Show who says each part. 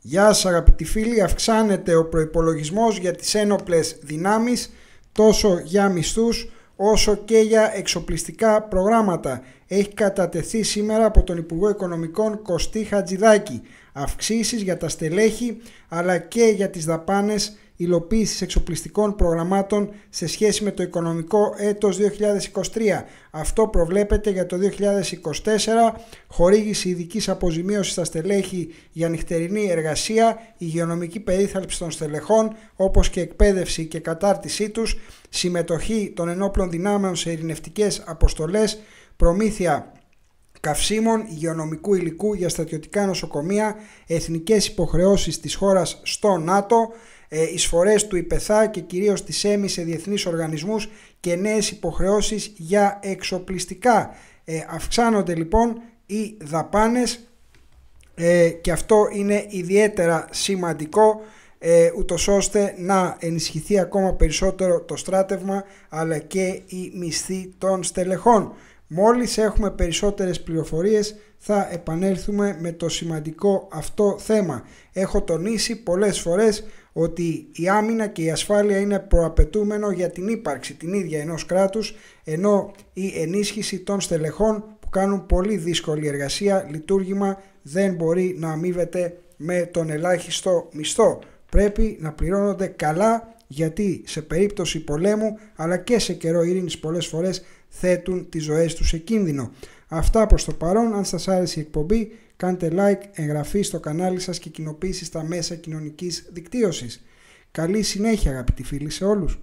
Speaker 1: Γεια σας αγαπητοί φίλοι, αυξάνεται ο προϋπολογισμός για τις ένοπλες δυνάμεις τόσο για μισθούς όσο και για εξοπλιστικά προγράμματα. Έχει κατατεθεί σήμερα από τον Υπουργό Οικονομικών Κωστή Χατζηδάκη. Αυξήσεις για τα στελέχη αλλά και για τις δαπάνες Υλοποίησης εξοπλιστικών προγραμμάτων σε σχέση με το οικονομικό έτος 2023. Αυτό προβλέπεται για το 2024, χορήγηση ειδικής αποζημίωσης στα στελέχη για νυχτερινή εργασία, υγειονομική περίθαλψη των στελεχών, όπως και εκπαίδευση και κατάρτισή τους, συμμετοχή των ενόπλων δυνάμεων σε ειρηνευτικές αποστολές, προμήθεια καυσίμων, υγειονομικού υλικού για στρατιωτικά νοσοκομεία, εθνικές υποχρεώσεις της χώρας στο ΝΑΤΟ, ε, εισφορές του ΙΠΕΘΑ και κυρίως της ΕΜΗ σε διεθνείς οργανισμούς και νέες υποχρεώσεις για εξοπλιστικά. Ε, αυξάνονται λοιπόν οι δαπάνες ε, και αυτό είναι ιδιαίτερα σημαντικό ε, ούτως ώστε να ενισχυθεί ακόμα περισσότερο το στράτευμα αλλά και η μισθή των στελεχών. Μόλις έχουμε περισσότερες πληροφορίες θα επανέλθουμε με το σημαντικό αυτό θέμα. Έχω τονίσει πολλές φορές ότι η άμυνα και η ασφάλεια είναι προαπαιτούμενο για την ύπαρξη την ίδια ενός κράτους, ενώ η ενίσχυση των στελεχών που κάνουν πολύ δύσκολη εργασία, λειτουργήμα, δεν μπορεί να αμείβεται με τον ελάχιστο μισθό. Πρέπει να πληρώνονται καλά γιατί σε περίπτωση πολέμου αλλά και σε καιρό ειρήνης πολλές φορές θέτουν τις ζωές τους σε κίνδυνο. Αυτά προς το παρόν, αν σας άρεσε η εκπομπή κάντε like, εγγραφή στο κανάλι σας και κοινοποίηση στα μέσα κοινωνικής δικτύωσης. Καλή συνέχεια αγαπητοί φίλοι σε όλους.